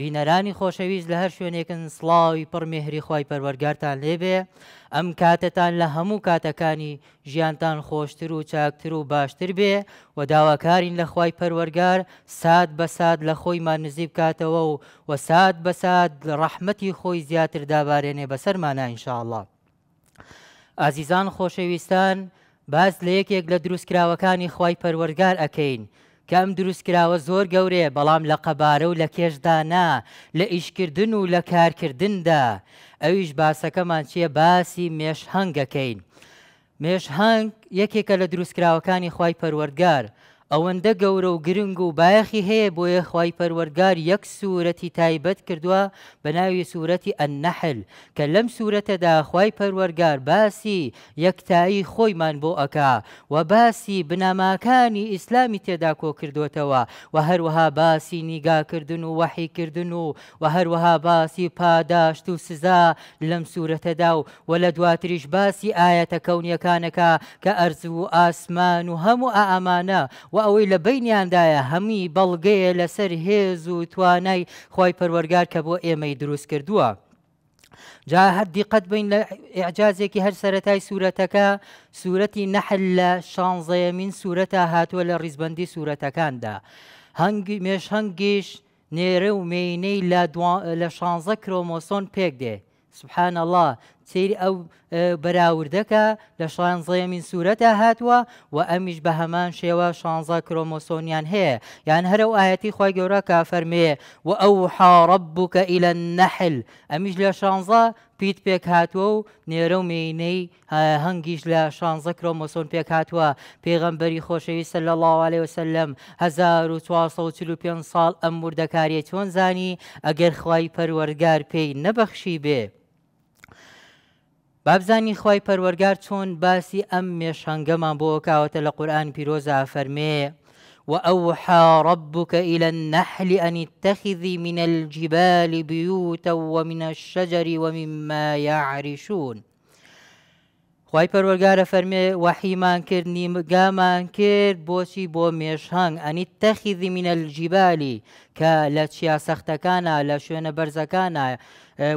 بینەرانی خۆشەویست لە هەر شوێنێکن سڵاوی پڕمێهری خی پەروەرگارتان لێبێ ئەم کاتتان لە هەموو کاتەکانی ژیانتان خۆشتر و چاکتر و باشتر بێ و داواکارین لە خی پەروەرگار سات بە سات لە خۆیمان نزیب کاتەوە و و سات بە سات ڕەحمەتی خۆی زیاتر دابارێنێ بەسەرمانە ئینشاءله. ئازیزان خۆشەویستان باز لە یەکێک لە دروستکراوەکانی خی پەروەرگار ئەکەین. کەم دروستکراوە زۆر گەورەیە بەڵام لە قەبارە و لە کێشدانا لە ئیشکردن و لە کارکردندا ئەویش باسەکەمان چییە باسی مێش هەنگەکەین. مێش هەنگ یەکێکە لە دروستکراوەکانی خی پەروەردگار ئەوەندە گەورە و گرنگ و بایەخی هەیە بۆیە خی پەروەرگار یەک سوورەتی تایبەت کردووە بە ناوی سوورەتی ئەنەحل کە لەم سوورەتەدا خی پەروەرگار باسی یەکتایی خۆیمان بۆ ئەکا و باسی بناماکانی ئیسلامی تێدا کۆ کردوتەوە و هەروەها باسی نیگاکردن و وەحیکردن و و هەروەها باسی پاداشت و سزا لەم سوورەتەدا و و لە دواتریش باسی ئاەتە کەونیەکانەکە کە ئەرز و ئاسمان و هەموو ئامانە و ئەوەی لە بینیاندایە هەمووی بەڵگەیە لەسەر هێز و توانای خی پەروەرگار کە بۆ ئێمەی دروست کردووە. جا هەر دیقەت بین لە عجازێکی هەر سەتای سوورەتەکە سوورەتی نەحل لە شانزەیەمین سوورەتە هاتووە لە ڕیزبندی سوورەتەکاندا. هەنگی مێش هەنگیش نێرە و مینەی لە شانزە کرۆمۆسۆن پێک دێ. سبحان الله سری ئەو بەراوردەکە لە شانزەیەمین سوورەتە هاتووە و ئەمیش بە هەمان شێوە شانزە کرۆمۆسۆنیان هەیە یان هەرە و ئاەتی خۆی گەورە کافەرمێ و ئەو حاڕب بووکە ئیلە نەحل ئەمیش لە شانزە پیت پێک هاتووە و نێرە و مینەی هەنگیش لە شانزە کرۆمۆسۆن پێک هاتووە پێغەمبەری خۆشەویستە لە لاواالێ وسلم 1945 ساڵ ئەم وردەکاریە چۆن زانی ئەگەر خوای پەروەرگار پێی نەبەخشی بێ. بابزانی خوای پەروەرگار چون باسی ام میشنگه مێشهنگەمان بو کاوت لە پیروز پیرۆزا و اوحا ربك إلى النحل أن اتخذي من الجبال بيوتا ومن الشجر ومما يعرشون وای پەروەرگارە فەرمێ وەحیمان کرد نیمگامان کرد بۆچی بۆ مێشهنگ ئەنی تەخیزی منە الجیبالی کە لە چیا سەختەکانە لە شوێنە بەرزەکانە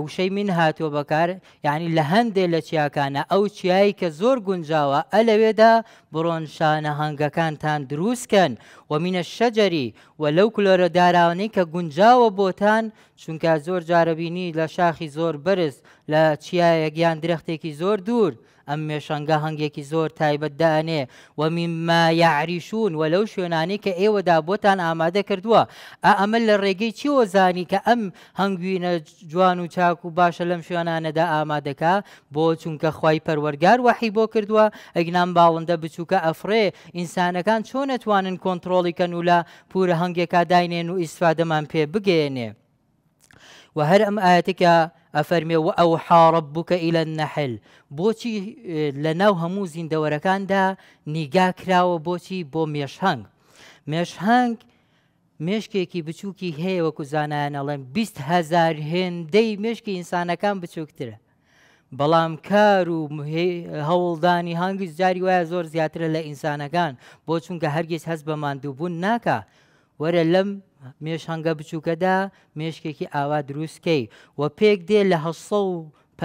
وشەی من هاتووە بەکار یعنی لە هەندێ لە چیاکانە ئەو چیایی کە زۆر گونجاوە ئە لەوێدا بڕۆنشانە هەنگەکانتان دروستکەن و منە شەجەری و لەو کلۆرە داراوانەی کە گونجاوە بۆتان چونکە زۆر جارەبینی لە شاخی زۆر برز لە چیایە گیان درەختێکی زۆر دوور. ئەم مێشانگە هەنگێکی زۆر تایبەتدانێ و میما یاعریشون و لەو شوێنانی کە ئێوەدا بۆتان ئامادە کردووە ئەمە لە ڕێگەی چیوە زانی کە ئەم هەنگوینە جوان و چاک و باشە لەم شوێنانەدا ئامادەکە بۆ چونکە خی پەروەرگار وحی بۆ کردووە ئەگنام باڵندە بچووکە ئەفرێ ئینسانەکان چۆن نەتوانن کۆنتترۆڵیکەن و لە پورە هەنگێکا داینێن و ئیسفادەمان پێ بگەێنێ. و هەر ئەم ئاەتێکە ئەفەرمێ و ئەو حاڕب بووکە ئیلە نەحل بۆچی لە ناو هەموو زیندەوەرەکاندا نیگا کراوە بۆچی بۆ مێشهنگ مێشهنگ مشکێکی بچووکی هەیە وەکو زانایانەڵێن هزار هێندەی مشکی ئینسانەکان بچووکترە بەڵام کار و هەوڵدانی هەنگی جاری وایە زۆر زیاترە لە ئینسانەکان بۆ چونکە هەرگیز هەست بە مادووبوون ناکە وەرە لەم مێش هەنگە بچووکەدا مێشکێکی ئاوا دروستکەی و پێک دێ لە هەسە و پ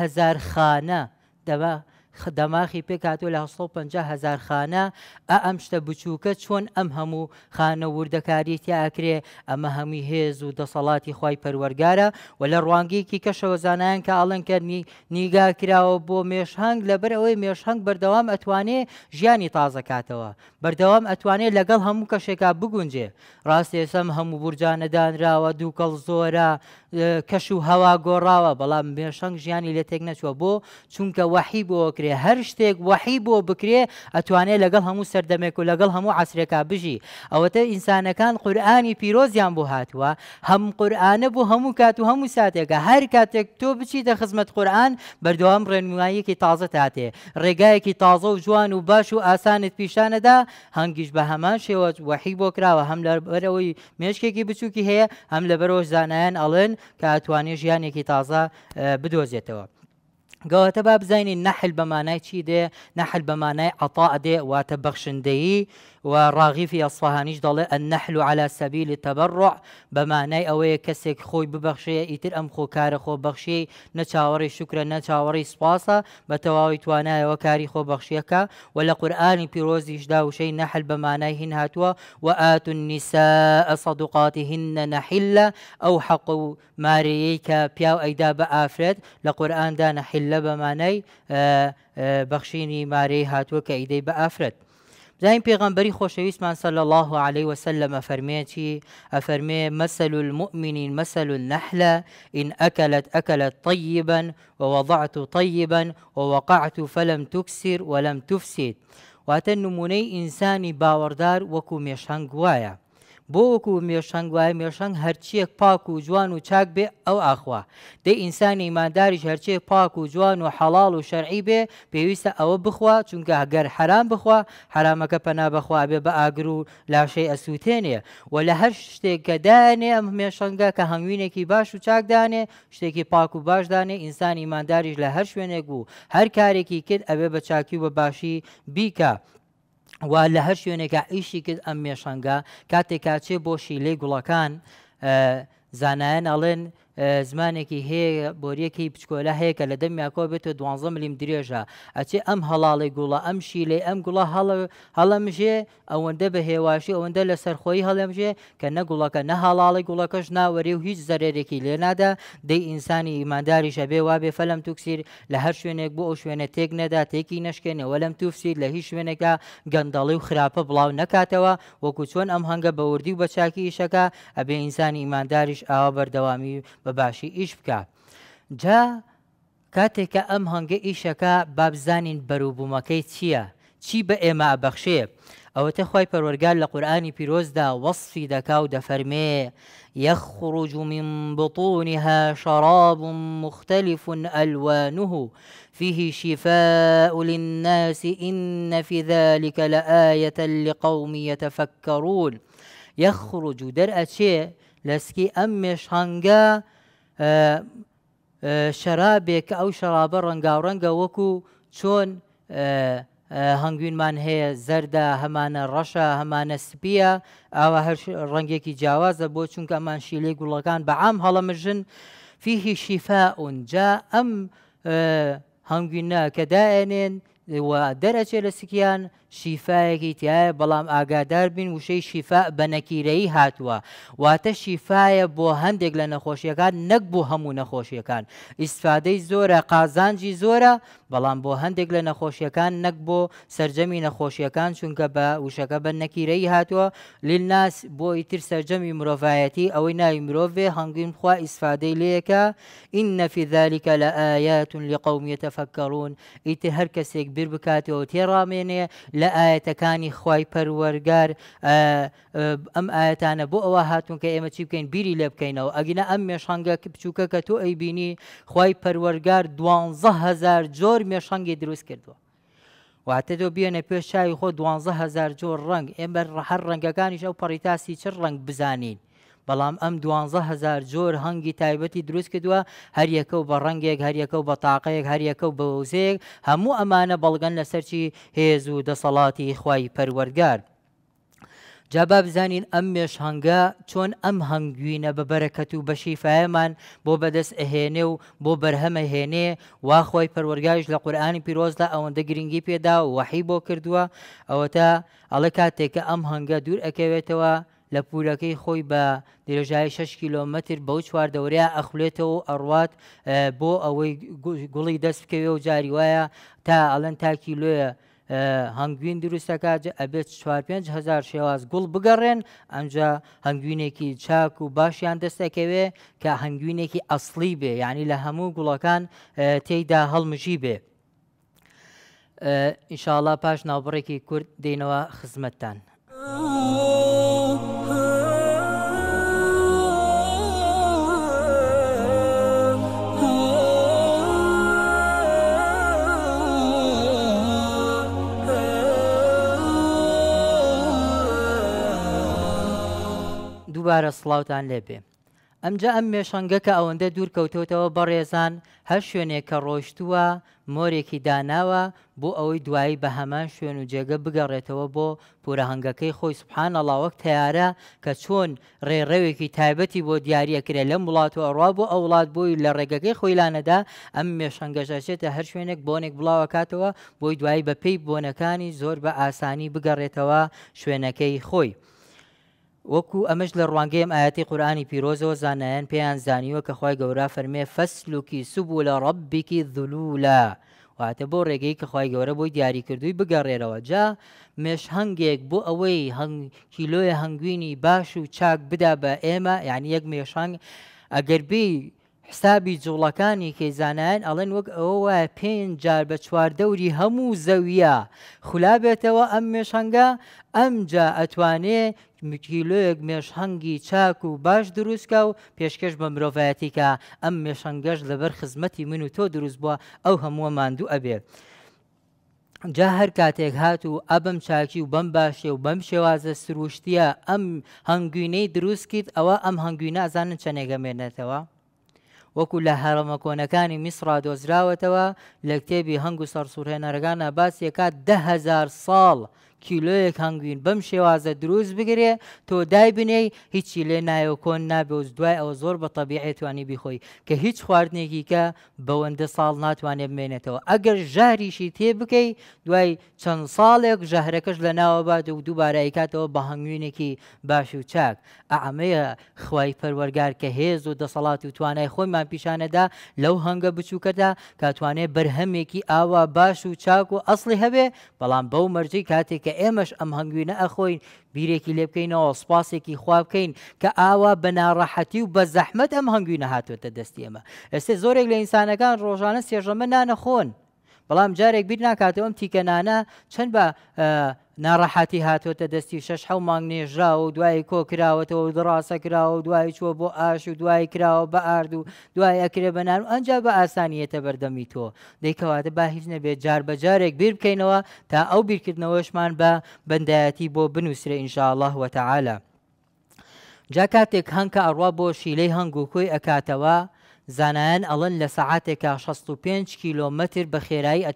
هزار خانە دەبە خدەماخی پێکاتۆ لە 150 هزار خانە ئە ئەم شتە بچووکە چۆن ئەم هەموو خانە وردەکاری تیاکرێ ئەمە هەمووی هێز و دەسەڵاتی خی پەروەرگارە و لە ڕوانگیکی کەشەوەزانایان کە ئاڵنکردنی نیگا کراوە بۆ مێشهنگ لەبەر ئەوەی مێشهنگ بەردەوام ئەتوانێ ژیانی تازەکاتەوە بەردەوام ئەتوانێت لەگەڵ هەموو کەشێکا بگونجێ ڕاستێسم هەموو بورجانەدانراوە دووکەڵ زۆرە کەش و هەوا گۆڕاوە بەڵام مێشنگ ژیانی لە تێک نەچوە بۆ چونکە وەحی بۆکرێ بکرێ هەر شتێک وەحی بۆ بکرێ ئەتوانێت لەگەڵ هەموو سەردەمێک و لەگەڵ هەموو عسرێکا بژی ئەوەتە ئینسانەکان قورآانی پیرۆزیان بۆ هاتووە هەم قورآانە بۆ هەموو کات و هەموو ساتێکە هەر کاتێک تۆ بچیتە خزمەت قورآان بەردەوام ڕێنمایەکی تازە تاتێ ڕێگایەکی تازە و جوان و باش و ئاسانت پیشانەدا هەنگیش بە هەمان شێوە وەحی بۆ کراوە هەم لەبەرەوەی مێشکێکی بچووکی هەیە هەم لەبەرۆ زانایان ئەڵێن کە ئەتوانێت ژیانێکی تازە بدۆزێتەوە. گەواتە باب زيني نحل بماناي تشي دي نحل بماناي عطاء دي واتبخشن دي و في ئەسفهانیش دەڵێ النحل على سبيل التبرع بەمانای ئەوەیە کەسێک خوي ببەخشەیە ئیتر ام خو خۆبەخشی نەچاوەڕی شکرە نەچاوەڕی سپاسە بە تەواوی توانایەوە کاری خۆبەخشیەکە و لە قورآانی پیرۆزیشدا وشەی نەحل بەمانای هین نحل و ئات النیسا ئەسەدوقاتی هینە نەحلە ئەو حەق و مارەیەی کە پیاو ئەیدا بە ئافرێت لە قورآاندا نەحلە بەمانای آه، آه، بەخشینی زين بزانین خوش خۆشەویستمان صلى الله عليه وسلم فرميتي أفرمي مثل المؤمن مثل النحلة إن أكلت أكلت طيبا ووضعت طيبا ووقعت فلم تكسر ولم تفسد واتە نمونەی ئینسانی باوەڕدار وەکو مێشهنگ وایە بۆ وەکو مێشەنگ وای مێشەنگ هەرچیەک پاک و جوان و چاک بێ ئەو ئاخوا دەی ئینسانی ئیمانداریش هەرچێ پاک و جوان و حەڵال و شەرعی بێ پێویستە ئەوە بخوا چونکە هەگەر حرام بخوا حرامەکە پەنا بەخوا بێ بە ئاگر و لاشەی ئەسووتێنێ و لە هەر شتێک کە دانێ ئەم مێشەنگە کە هەنگوینێکی باش و چاکدانێ شتێکی پاک و باشدانێ ئینسانی ئیمانداریش لە هەر شوێنێک بوو هەر کارێکی کرد ئەوێ بە چاکی و بە باشی بیکە وا لە هەر شوێنێکە ئیشی کرد ئەم مێشەنگە کاتێکا چێ بۆ شیلەی گوڵەکان زانایەن ئەڵێن زمانێکی هەیە بۆریەکی بچکۆلە هەیە کە لە دەم یاکۆ بێتە 12 ملیم درێژە ئەچێ ئەم هەڵاڵی گوڵە ئەم شیلێ ئەم گوڵە هەڵەمژێ ئەوەندە بە هێواشی ئەوەندە لە سەرخۆی هەڵەمژێ کە نە گوڵەکە نە هەڵاڵی گوڵەکەش ناوەری و هیچ زەرێرێکی لێنادا دەی ئینسانی ئیمانداری شەبێ وا بێ فەلم توکسیر لە هەر شوێنێک بۆ ئەو شوێنە تێک نەدا تێکی نشکێنەوە لەم توفسیر لە هیچ شوێنێکە گەندەڵی و خراپە بڵاو نکاتەوە وەکو چۆن ئەم هەنگە بەوردی و بەچاکی ئیشەکە ئەبێ ئینسانی ئیمانداریش ئاوا بەردەوامی بەباشی ئیش بکە. جا کاتێکە ئەم هەنگە ئیشەکە بابزانین بەروبوومەکەی چییە؟ چی بە ئێمە بەخشێ؟ ئەوەتە خی پەروەرگال لە قورآانی پیرۆزدا وەصفی دەکا و دەفەرمێ یەخڕوج من بطونها شراب مختلف ألوانه فيه شفاء للناس إن في ذلك لآية لقوم يتفكرون يخرج درأة لسكي أمش هنگا شەرابێک کە ئەو شەرابە ڕەنگاوڕەنگە وەکو چۆن هەنگوینمان هەیە زەردە هەمانە ڕەشە هەمانە سپیە ئاوا هەر ڕەنگێکی جیاوازە بۆ چونکە ئەمان شیلەی گوڵەکان بە عام هەڵەمژن فیهی شیفا اونجا ئەم هەنگوینە کە داێنێن دەرەچێت لە سکیان شیفاەکی تایە بەڵام ئاگادار بین وشەی شیفا بە نەکیرەی هاتووە واتە شیفاە بۆ هەندێک لە نەخۆشیەکان نەک بۆ هەموو نەخۆشیەکان ئیسفادەی زۆرە قازانجی زۆرە بەڵام بۆ هەندێک لە نەخۆشیەکان نەک بۆ سرجەمی نەخۆشیەکان چونکە بە وشەکە بە نەکیرەی هاتووە للناس بۆ ئیتر سرجەمی مرۆڤایەتی ئەوەی ناوی مرۆڤێ هەنگین خوا ئیسفادەی لەیەکە ئین نەفی ذلكکە لە ئاياتون لقومیتەفەکەڕون ئیتر هەر کەسێک بیر بکاتەوە تێڕامێنێ لە ئاەتەکانی خی پەروەرگار ئەم ئاەتانە بۆ ئەوە هاتون کە ئێمە چی بکەین بیری لێ بکەینەوە ئەگینە ئەم مێشانگە بچووکە کە تۆ ئەی بینی خی پەروەرگار دوهزار جۆر مێشانگی دروست کردووە. واتە دۆ بێنە پێش چاوی خۆ 12هزار جۆر ڕنگ ئێمە هەر ڕەنگەکانیش ئەو پەڕیتاسی چ ڕنگ بزانین. بەڵام ئەم دوانزە هزار جۆر هەنگی تایبەتی دروست کردووە هەریەکە و بە ڕەنگێک هەریەکە و بە تااقەیەک هەریەکە و بەوزەیەک هەموو ئەمانە بەڵگەن لەسەرچی هێز و دەسەڵاتی خوای پەروەرگار. جابا بزانین ئەم مێش هەنگە چۆن ئەم هەنگوینە بە بەرەکەت و بەشیفاەمان بۆ بەدەست ئەهێنێ و بۆ بەرهەمە هێنێ واخۆی پەروەرگایش لە قورآانی پیرۆزدا ئەوەندە گرنگی پێدا و وەحی بۆ کردووە ئەوە تا ئەڵە کاتێککە ئەم هەنگە دوور ئەکەوێتەوە لە پورەکەی خۆی بە درێژای 6 کیلومتر بەو چواردەورەیە ئەخولێتەوە و ئەڕوات بۆ ئەوەی گوڵی دەست بکەوێ و جاری وایە تا ئەلەن تاکی لێە هەنگوین دروستەکە ئەبێت 4هزار شێواز گوڵ بگەڕێن ئەمجا هەنگوینێکی چاک و باشیان دەستەکەوێ کە هەنگوینێکی ئەسلی بێ یعنی لە هەموو گوڵەکان تێیدا هەڵمژی بێ. ئیشاڵا پاش ناوبڕێکی کورد دێنەوە خزمەتتان. Oh, دووبارە سڵاوتان لێبێ ئەمجا ئەم مێشەنگەکە ئەوەندە دوورکەوتوتەوە بەڕێزان هەر شوێنێک کە ڕۆشتووە مۆرێکی داناوە بۆ ئەوەی دوایی بە هەمان شوێن و جێگە بگەڕێتەوە بۆ پورەهنگەکەی خۆی سوبحان ئەڵاوەک تیارە کە چۆن ڕێڕەوێکی تایبەتی بۆ دیارەکرێ لەم وڵات و ئەڕوا بۆ ئەو وڵات بۆی لە ڕێگەکەی خۆیلانەدا ئەم مێشەنگەژەچێتە هەر شوێنێک بۆنێک بڵاوکاتەوە بۆی دوایی بە پێی بۆنەکانی زۆر بە ئاسانی بگەڕێتەوە شوێنەکەی خۆی. وەکو ئەمەش لە ڕوانگەیم ئاەتی قورآانی پیرۆزەوە زانایەن پێیان زانیوە کە خی گەورە فەرمێ فەسلوکی سوبوو لە ڕبیکی ذلوولە واتە بۆ ڕێگەی کە خی گەورە بۆی دیاریکردووی بگەڕێرەوە جا مێش هەنگێک بۆ ئەوەی کیلۆی هەنگوینی باش و چاک بدا بە ئێمە یعنی یەک مێشانگ ئەگەربی حسابی جوڵەکانی کەیزانایەن ئەڵێن وەک ئەوە وایە پێنج جار بە چواردەوری هەموو زەویە خولابێتەوە ئەم مێشەنگە ئەمجا ئەتوانێ کیلۆیەک مێشهنگگی چاک و باش دروستکە و پێشکەش بە مرۆڤایەتیکە ئەم مێشەنگەش لەبەر خزمەتی من و تۆ دروست بووە ئەو هەمووە ماندوو ئەبێت. جا هەر کاتێک هات و ئەبم چاکی و بەم باشێ و بەم شێوازە سروشتیە ئەم هەنگوینەی دروستکرد ئەوە ئەم هەنگوینە ئازانن چەنێگەمێنێتەوە. وەکو لە هەرەمە کۆنەکانی میسرا دۆزراوەتەوە لە کتێبی هەنگ و سەرسوورهێنەرگانە باسیەکە دههزار ساڵ کیلۆیەک هەنگوین بەم شێوازە دروست بگرێ تۆ دای بنێ هیچی لێ نایەوە کۆن نابێز دوای ئەوە زۆر بە تەبیعێتوانی بیخۆی کە هیچ خواردنێکی کە بەوەندە ساڵ ناتوانێت بمێنێتەوە ئەگەر ژاریشی تێ بکەی دوای چەند ساڵێک ژەهرەکەش لە ناوەبات و دووبارایکاتەوە بە هەنگوینێکی باش و چاک ئەعمەیە خوای پەروەرگار کە هێز و دەسەڵات و توانای خۆیمان پیشانەدا لەو هەنگە بچووکەدا کاتوانێ بەرهەمێکی ئاوا باش و چاک و ئەسلی هەبێ بەڵام بەو مەرجی کاتێک کە ئێمەش ئەم هەنگوینە ئەخۆین بیرێکی لێ بکەینەوە سپاسێکی خوا بکەین کە ئاوا بە ناڕەحەتی و بە زەحمت ئەم هەنگوینە هاتوێتە دەستی ئەمە ئێستا زۆرێک لە ئینسانەکان ڕۆژانە سێژەمە نانەخۆن بەڵام جارێک بیر ناکاتەوەم تیکەنانە چەند بە ناڕەحەتی هاتۆتە دەستی شەش حە مانگ نێژرا و دوای کۆکراوەتەوە و دڕاستە کرا و دوای چوە بۆ ئاش و دوای کراوە بە ئارد و دوای ئەکرێ بەنار و ئەنج بە ئاسانیەتە بەردەمی تۆ دەیکەواتە با هیچ نەبێت جار بەجارێک بیر بکەینەوە تا ئەو بیرکردنەوەشمان بە بەندایەتی بۆ بنووسرە ئینشاء الله وتەعاە. جا کاتێک هەنکە ئەڕوا بۆ شیلەی هەنگ و کۆی ئەکاتەوە زانایان ئەڵەن لە سەعاتێکە 65 کیلومتر بە خێرایی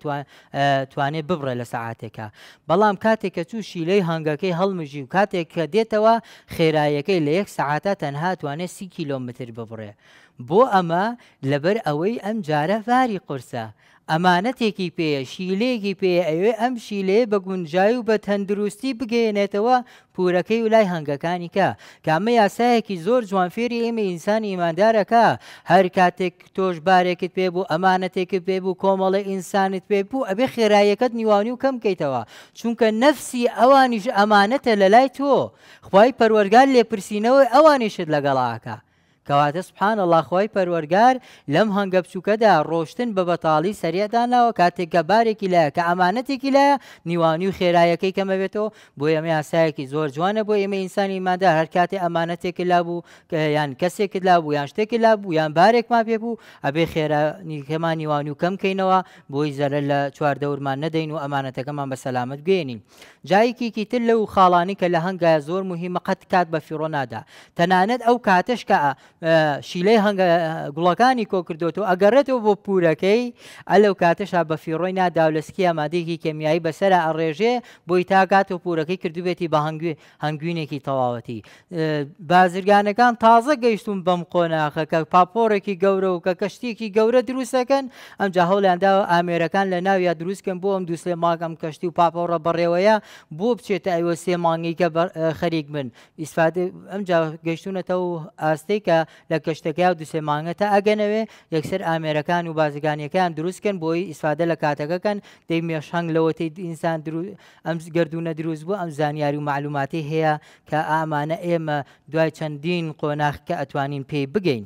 توانێت ببڕە لە سەعاتێکە بەڵام کاتێککە چوو شیلەی هەنگەکەی هەڵمژی و کاتێک کە دێتەوە خێراییەکەی لە یەک سەعاتە تەنها توانێت سی کیلومتر ببڕێ بۆ ئەمە لەبەر ئەوەی ئەم جارە ڤاری قرسە ئەمانەتێکی پێە شیلێکی پێ ئەوێ ئەم شیلێ بە گونجای و بە تەندروستی بگەێنێتەوە پورەکەی و لای هەنگەکانی کە کامە یاسایەکی زۆر جوانفێری ئێمە ئینسان ئیماندارەکە هەر کاتێک تۆش بارێکت پێ بوو ئەمانەتێکت پێ بوو کۆمەڵی ئینسانت پێ بوو ئەبێ خێرایەکەت نیوانی و کەم کەیتەوە چونکە نەفسی ئەوانیش ئەمانەتە لە لای تۆ خی پەروەرگال لێپرسینەوەی ئەوانیشت لەگەڵاکە. کەواتە سبحان اللهخوای پەروەرگار لەم هەنگە بچووکەدا ڕۆشتن بە بەتاڵی سەریەداناوە کاتێککە بارێکی لایە کە ئەمانەتێکی لایە نیوانی و خێرایەکەی کەمەبێتەوە بۆ ئەمە یاسایەکی زۆر جوانە بۆ ئێمە ئینسانی ئمادا هەر کاتێ ئەمانەتێکی لابوو کە یان کەسێکت لابوو یان شتێکی لابوو یان بارێکمان پێبوو ئەبێ خێرانیکەمان نیوانی و کەم کەینەوە بۆی زەرە لە چواردەورمان نەدەین و ئەمانەتەکەمان بە سەلامت گوێنین جایکیکی تر لەو خاڵانی کە لە هەنگایە زۆر مهمە قەت کات بە فیڕۆنادا تەنانەت ئەو کاتەشکە شیلەی هەنگە گوڵەکانی کۆ کردوەوە ئەگەڕێتەوە بۆ پورەکەی ئەلەو کاتەشا بە فیڕۆی ناداولسکی ئامادەیەکی کەمیایی بەسرە ئەڕێژێ بۆی تاگاتەوە پورەکەی کردوبێتی بە هەنگوینێکی تەواوەتی بازرگانەکان تازە گەیشتون بەم قۆناخە کە پاپۆرێکی گەورە و کە کەشتێکی گەورە دروستەکەن ئەمجا هەوڵیانداوە ئامێرەکان لە ناویە دروستکەم بۆ ئەم دووسێ ماگەم کەشتی و پاپۆڕە بڕێوەیە بۆ بچێتە ئەوە سێمانگی کە خەریک بن ئیسفاده ئەمجا گەشتونەتە و ئاستی کە لە کەشتەکە و دوسێمانگەتە ئەگەنەوێ یەکسەر ئامێرەکان و بازگانیەکان دروستکەن بۆی ئیسفادە لە کاتەکەکەن دەی مێشهنگ لەوەتی ئینسان ئەم گردونە دروست بوو ئەم زانیاری و معلوماتی هەیە کە ئامانە ئێمە دوای چەندین قۆناخکە ئەتوانین پێی بگەین.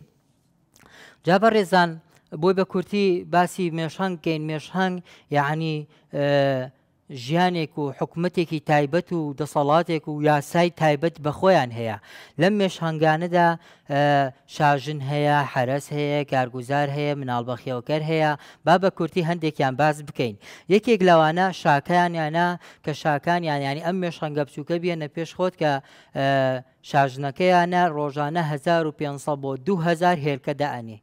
جابە ڕێزان بۆی بە کورتی باسی مێشهنگ کەین مێشهنگ یعنی ژیانێک و حکوومەتێکی تایبەت و دەسەڵاتێک و یاسای تایبەت بە خۆیان هەیە لەم مێش هەنگانەدا شاژن هەیە حرەس هەیە کارگوزار هەیە مناڵبەخیەوەکەر هەیە با بە کورتی هەندێکیان باز بکەین یەکێک لەوانە شاکیان یانە کە شاکان یانیانی ئەم مێش هەنگە بچووکە بێنە پێش خۆت کە شاژنەکەیانە ڕۆژانە 1500 بۆ 2000 هێرکەدا ئەنی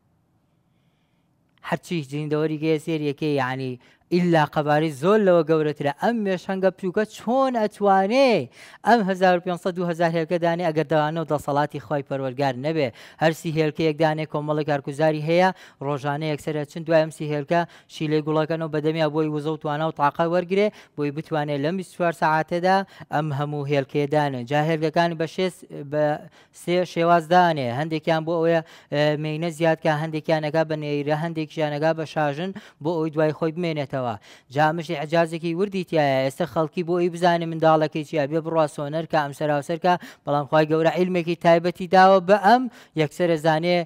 هەرچی جیندەوەری گەیە سێریەکەی یعنی ئللا قەباری زۆر لەوە گەورەترە ئەم مێشەنگە پیوکە چۆن ئەتوانێ ئەم 1500 هێلکەدانێ ئەگەر دەوانەوە دەسەڵاتی خۆی پەروەرگار نەبێ هەرسی هێلکەیەکدانێ کۆمەڵی کارگوزاری هەیە ڕۆژانە یەکسرە چند دوایمسی هێلکە شیلەی گوڵەکەنەوە بەدەمیا بۆی وزە توانە و تااق وەرگێ بۆی بتوانێت لەم 24 ساعتەدا ئەم هەموو هێلکێدانە جا هێلگەکان بە سێ شێوازدانێ هەندێکیان بۆ ئەوە مینە زیادکە هەندێکیانەگا بە نێرە هەندێکیانەگا بە شاژن بۆ ئەوی دوای خۆی بمێنێتەوە بکەوە جامشی حجازێکی وردی تایە ئێستا خەڵکی بۆی بزانێ منداڵەکەی چیا بێ بڕوا سۆنەر کە ئەم سەراوسەرکە بەڵام خی گەورە علمێکی تایبەتی داوە بە ئەم یەکسرە زانێ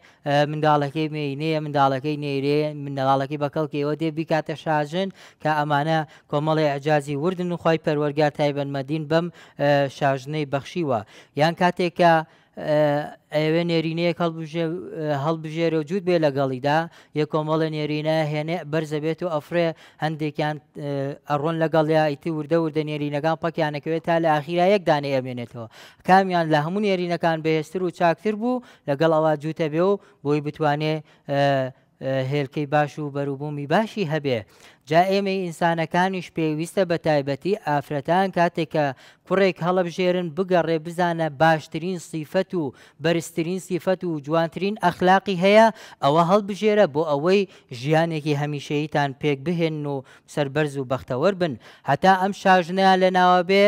منداڵەکەی مینەیە منداڵەکەی نێرێ منداڵەکەی بەکەڵکەوە دێ بیکاتە شاژن کە ئەمانە کۆمەڵی ئەجازی وردن و خی پەروەرگار تایبەنمەدین بەم شاژنەی بەخشیوە یان کاتێکە ئەوێ نێرینەیەک هەڵبژێرە و جوود بێ لەگەڵیدا یە کۆمەڵە نێرینە هێنێ بەرزە بێت و ئەفرێ هەندێکیان ئەڕۆن لەگەڵیا ئیتی وردە وردە نێرینەکان پەکیانەکەوێت تا لە ئاخیرا یەکدانێ ئەمێنێتەوە کامیان لە هەموو نێرینەکان بەهێستر و چاکتر بوو لەگەڵ ئەوە جووتە بێ و بۆی بتوانێ هێلکەی باش و بەروبوومی باشی هەبێ جا ئێمەی ئینسانەکانیش پێویستە بە تایبەتی ئافرەتان کاتێکە کوڕێک هەڵبژێرن بگەڕێ بزانە باشترین سیفەت و بەرزترین سیفەت و جوانترین ئەخلاقی هەیە ئەوە هەڵبژێرە بۆ ئەوەی ژیانێکی هەمیشەییتان پێک بهێن و سربەرز و بەختەوەر بن هەتا ئەم شاژنیان لە ناوە بێ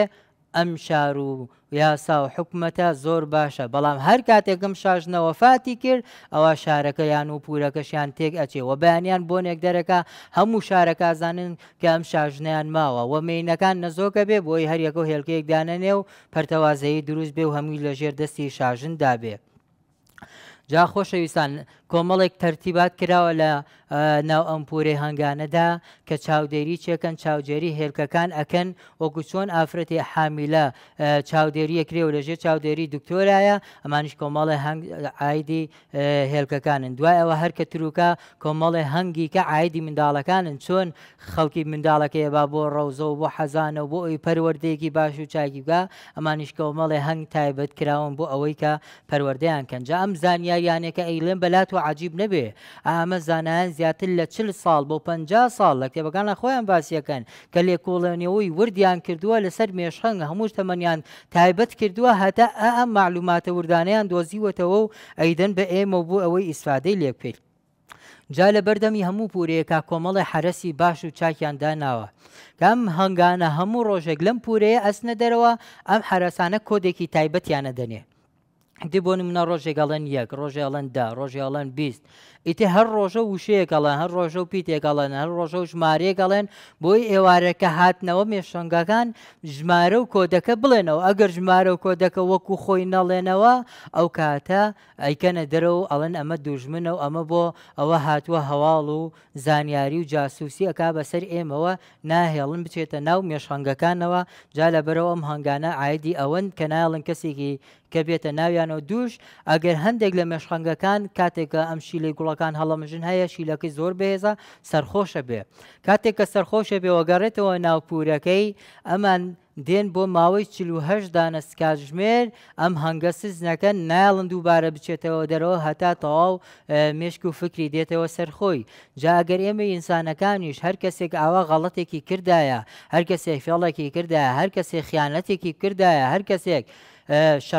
ئەم شار و یاسا و حکومەتە زۆر باشە بەڵام هەر کاتێکم شاژنەوەفاتی کرد ئەوە شارەکەیان و پورەکەشیان تێک ئەچێ و بەیانیان بۆ نێکدەرەکە هەموو شارەکەزانن کە ئەم شاژنیان ماوە و مینەکان نەزۆکە بێ بۆی هەریەکە و هێلکەیەک دانەنێ و پەرتەوازایی دروست بێ و هەمووی لەژێر دەستی شاژن دابێ. جا خۆشەویستان کۆمەڵێک تەرتیبات کراوە لە ناو ئەمپورێ هەنگانەدا کە چاودێری چێکەن چاودێری هێلکەکان ئەکەن وەکو چۆن ئافرەتی حامیلە چاودێریە کرێو لەژێ چاودێری دکتۆرایە ئەمانش کۆمەڵی ئایدی هێلکەکانن دوای ئەوە هەر کە تروکە کۆمەڵی هەنگی کە ئایدی منداڵەکانن چۆن خەڵکی منداڵەکەی با بۆ ڕەوزە و بۆ حەزانە و بۆ ئەوی پەروەردەیەکی باش و چاگیگا ئەمانش کۆمەڵی هەنگ تایبەت کراون بۆ ئەوەی کە پەروەردەیان کەنج ئەم زانیاریانێکە ئەیلم بەلات و و عجیب نەبێ ئامە زانایان زیاتر لە چل ساڵ بۆ پ ساڵ لە کتێبەکانە خۆیان باسیەکەن کە لێکۆڵێنەوەی وردیان کردووە لەسەر مێشخەنگ هەموو تەمەنیان تایبەت کردووە هەتا ئەم معلوماتە وردانیان دۆزیوەتەوە و ئەیدەن بە ئێمە بوو ئەوەی ئیسفادەی لێک پێیت جا لە بەردەمی هەموو پورەیەکە کۆمەڵی حرەسی باش و چاکیاندا ناوە کەم هەنگانە هەموو ڕۆژێک لەم پورەیە ئەسنە دەرەوە ئەم حرەسانە کۆدێکی تایبەتیانە دەنێ دی بۆ منە ڕۆژێک ئەڵەن یەک ڕۆژێ ئەڵەن دا ڕۆژێ ئەڵەن بیست ئیتی هەر ڕۆژە وشەیەگەڵێن هەر ڕۆژە و پیتێکگەڵێن هەر ڕۆژە و ژمارەیەگەڵێن بۆی ئێوارەکە هاتنەوە مێشنگەکان ژمارە و کۆدەکە بڵێنەوە ئەگەر ژمارە و کۆدەکە وەکو خۆی نەڵێنەوە ئەو کاتە ئەیکەنە دەرەوە و ئەڵەن ئەمە دوژمنە و ئەمە بۆ ئەوە هاتووە هەواڵ و زانیاری و جاسووسی ئەک بەسەر ئێمەوە ناهێڵن بچێتە ناو مێشهنگەکانەوە جا لە بەرەوە ئەم هەنگانە ئایدی ئەوەن کە ناڵن کەسێکی کە بێتە ناویانەوە دووش ئەگەر هەندێک لە مێشخەنگەکان کاتێکە ئەم شیلەی گوڵەکە شیلەکان هەڵەمژن هەیە شیلەکەی زۆر بێزە سەرخۆشە بێ کاتێک کە سەرخۆشە بێ وەگەڕێتەوە ناوپورەکەی ئەمان دێن بۆ ماوەی چه دانە سکاژمێر ئەم هەنگە سزنەکە ناڵند دووبارە بچێتەوە دەرەوە هەتا تەواو مشک و فکری دێتەوە سەرخۆی جاگەر ئێمە ئینسانەکانیش هەر کەسێک ئاوا غەڵەتێکی کردایە هەر کەسێک فێڵێکی کردایە هەر کەسێک خیانەتێکی کردایە هەر کەسێک شە